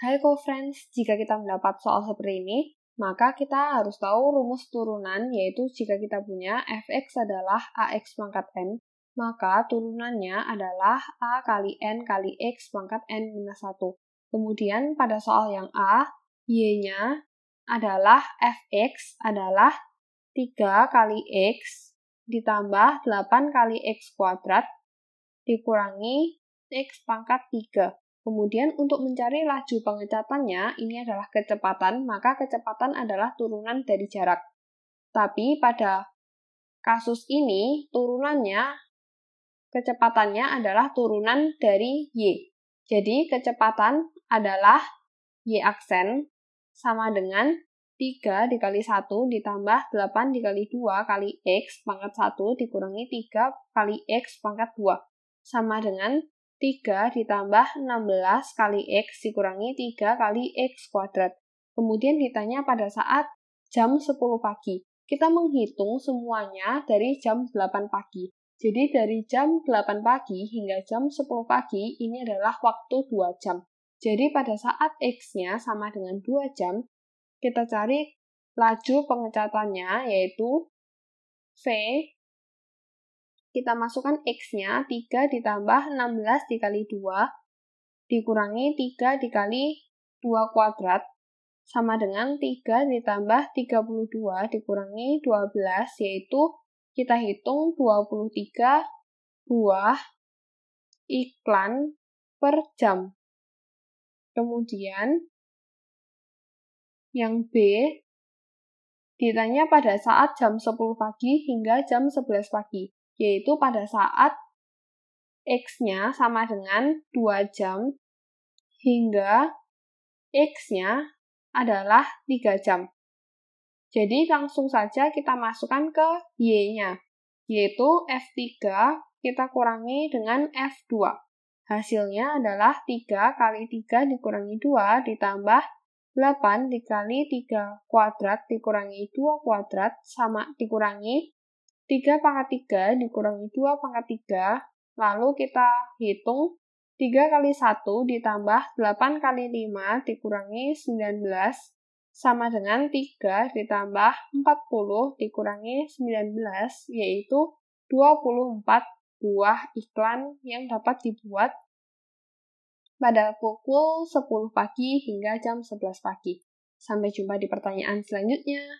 Hai co-friends, jika kita mendapat soal seperti ini, maka kita harus tahu rumus turunan, yaitu jika kita punya fx adalah ax pangkat n, maka turunannya adalah a kali n kali x pangkat n minus 1. Kemudian pada soal yang a, y-nya adalah fx adalah 3 kali x ditambah 8 kali x kuadrat dikurangi x pangkat 3. Kemudian untuk mencari laju pengecatannya, ini adalah kecepatan, maka kecepatan adalah turunan dari jarak. Tapi pada kasus ini, turunannya, kecepatannya adalah turunan dari Y. Jadi kecepatan adalah Y aksen sama dengan 3 dikali 1 ditambah 8 dikali 2 kali X pangkat 1 dikurangi 3 kali X pangkat 2 sama dengan 3 ditambah 16 kali X dikurangi 3 kali X kuadrat. Kemudian ditanya pada saat jam 10 pagi. Kita menghitung semuanya dari jam 8 pagi. Jadi dari jam 8 pagi hingga jam 10 pagi ini adalah waktu 2 jam. Jadi pada saat X-nya sama dengan 2 jam, kita cari laju pengecatannya yaitu V kita masukkan X-nya 3 ditambah 16 dikali 2 dikurangi 3 dikali 2 kuadrat sama dengan 3 ditambah 32 dikurangi 12 yaitu kita hitung 23 buah iklan per jam. Kemudian yang B ditanya pada saat jam 10 pagi hingga jam 11 pagi yaitu pada saat X-nya sama dengan 2 jam hingga X-nya adalah 3 jam. Jadi langsung saja kita masukkan ke Y-nya, yaitu F3 kita kurangi dengan F2. Hasilnya adalah 3 kali 3 dikurangi 2 ditambah 8 dikali 3 kuadrat dikurangi 2 kuadrat sama dikurangi 3 pangkat 3 dikurangi 2 pangkat 3, lalu kita hitung 3 kali 1 ditambah 8 kali 5 dikurangi 19, sama dengan 3 ditambah 40 dikurangi 19, yaitu 24 buah iklan yang dapat dibuat pada pukul 10 pagi hingga jam 11 pagi. Sampai jumpa di pertanyaan selanjutnya.